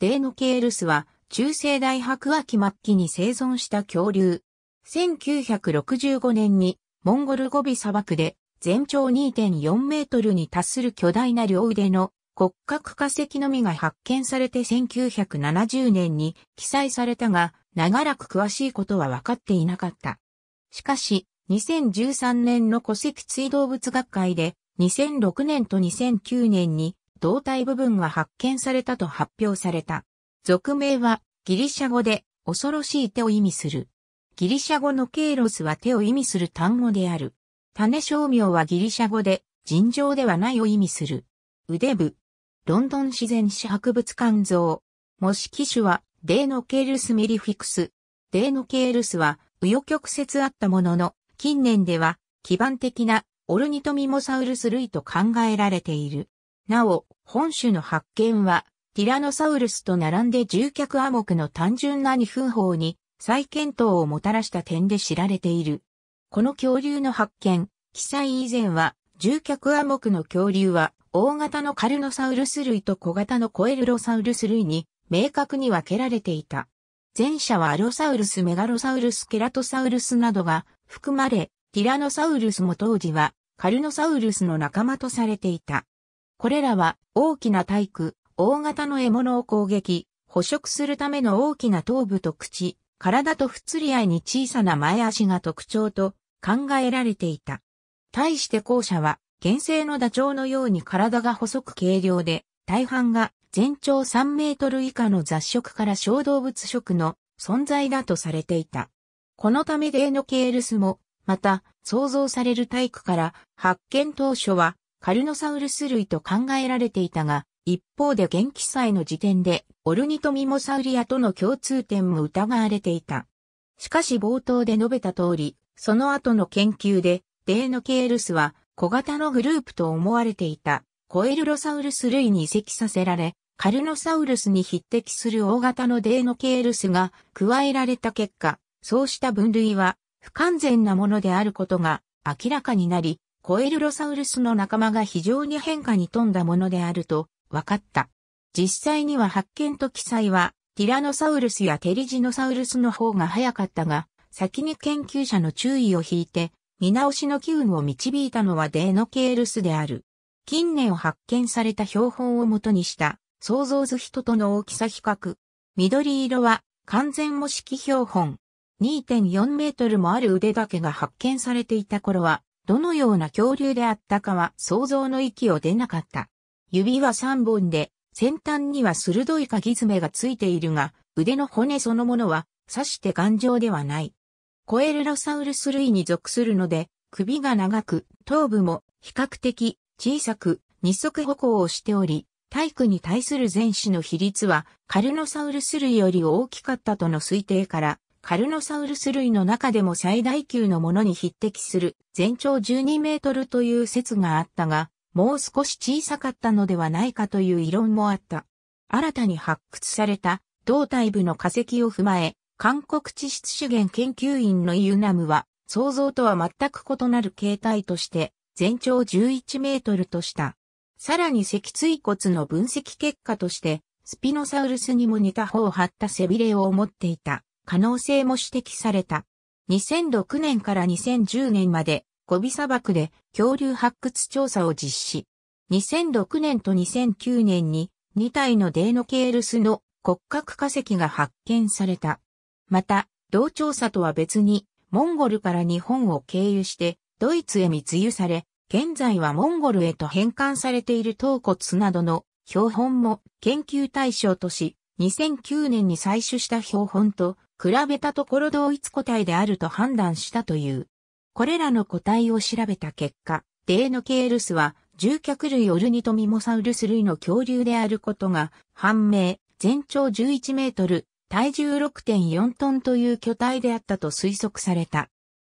デーノケールスは中世大白亜紀末期に生存した恐竜。1965年にモンゴルゴビ砂漠で全長2.4メートルに達する巨大な両腕の骨格化石のみが発見されて1970年に記載されたが、長らく詳しいことは分かっていなかった。しかし、2013年の古籍追動物学会で2006年と2009年に胴体部分が発見されたと発表された。俗名はギリシャ語で恐ろしい手を意味する。ギリシャ語のケイロスは手を意味する単語である。種商名はギリシャ語で尋常ではないを意味する。腕部。ロンドン自然史博物館像。模式種はデーノケールスメリフィクス。デーノケールスは紆余曲折あったものの、近年では基盤的なオルニトミモサウルス類と考えられている。なお、本種の発見は、ティラノサウルスと並んで獣脚亜目の単純な二分法に再検討をもたらした点で知られている。この恐竜の発見、記載以前は、獣脚亜目の恐竜は、大型のカルノサウルス類と小型のコエルロサウルス類に明確に分けられていた。前者はアロサウルス、メガロサウルス、ケラトサウルスなどが含まれ、ティラノサウルスも当時はカルノサウルスの仲間とされていた。これらは大きな体育、大型の獲物を攻撃、捕食するための大きな頭部と口、体と不釣り合いに小さな前足が特徴と考えられていた。対して後者は、原生のダチョウのように体が細く軽量で、大半が全長3メートル以下の雑食から小動物食の存在だとされていた。このためデーノケールスも、また、想像される体育から発見当初はカルノサウルス類と考えられていたが、一方で元気祭の時点でオルニトミモサウリアとの共通点も疑われていた。しかし冒頭で述べた通り、その後の研究でデーノケールスは小型のグループと思われていたコエルロサウルス類に移籍させられ、カルノサウルスに匹敵する大型のデーノケールスが加えられた結果、そうした分類は不完全なものであることが明らかになり、コエルロサウルスの仲間が非常に変化に富んだものであると分かった。実際には発見と記載はティラノサウルスやテリジノサウルスの方が早かったが、先に研究者の注意を引いて、見直しの機運を導いたのはデーノケールスである。近年発見された標本をもとにした想像図人との大きさ比較。緑色は完全模式標本。2.4メートルもある腕だけが発見されていた頃はどのような恐竜であったかは想像の域を出なかった。指は3本で、先端には鋭い鍵爪がついているが、腕の骨そのものは、刺して頑丈ではない。コエルロサウルス類に属するので、首が長く、頭部も比較的小さく、二足歩行をしており、体育に対する前肢の比率はカルノサウルス類より大きかったとの推定からカルノサウルス類の中でも最大級のものに匹敵する全長12メートルという説があったが、もう少し小さかったのではないかという異論もあった。新たに発掘された胴体部の化石を踏まえ、韓国地質資源研究院のユナムは、想像とは全く異なる形態として、全長11メートルとした。さらに脊椎骨の分析結果として、スピノサウルスにも似た方を張った背びれを持っていた。可能性も指摘された。2006年から2010年までゴビ砂漠で恐竜発掘調査を実施。2006年と2009年に2体のデイノケールスの骨格化石が発見された。また、同調査とは別に、モンゴルから日本を経由して、ドイツへ密輸され、現在はモンゴルへと返還されている頭骨などの標本も研究対象とし、2009年に採取した標本と比べたところ同一個体であると判断したという。これらの個体を調べた結果、デーノケールスは、獣脚類オルニトミモサウルス類の恐竜であることが判明、全長11メートル、体重6.4トンという巨体であったと推測された。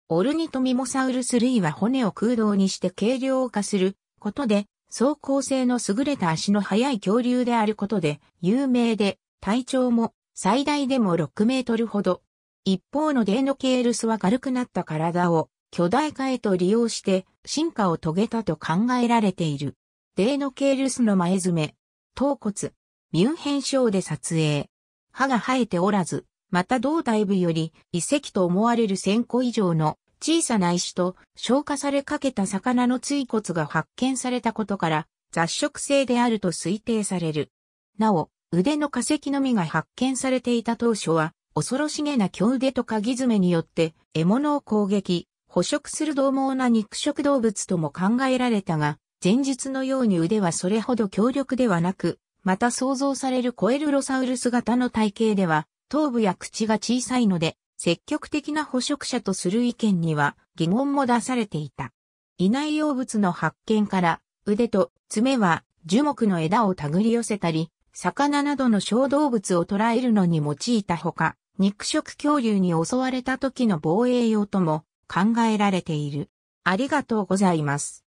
オルニトミモサウルス類は骨を空洞にして軽量化することで、走行性の優れた足の速い恐竜であることで、有名で、体長も最大でも6メートルほど。一方のデイノケールスは軽くなった体を巨大化へと利用して進化を遂げたと考えられている。デイノケールスの前爪、頭骨、ミュンヘン症で撮影。歯が生えておらず、また胴体部より遺跡と思われる1000個以上の小さな石と消化されかけた魚の椎骨が発見されたことから雑食性であると推定される。なお、腕の化石のみが発見されていた当初は、恐ろしげな強腕と鍵爪によって獲物を攻撃、捕食する獰猛な肉食動物とも考えられたが、前述のように腕はそれほど強力ではなく、また想像されるコエルロサウルス型の体型では、頭部や口が小さいので、積極的な捕食者とする意見には疑問も出されていた。いない用物の発見から、腕と爪は樹木の枝を手繰り寄せたり、魚などの小動物を捕らえるのに用いたほか、肉食恐竜に襲われた時の防衛用とも考えられている。ありがとうございます。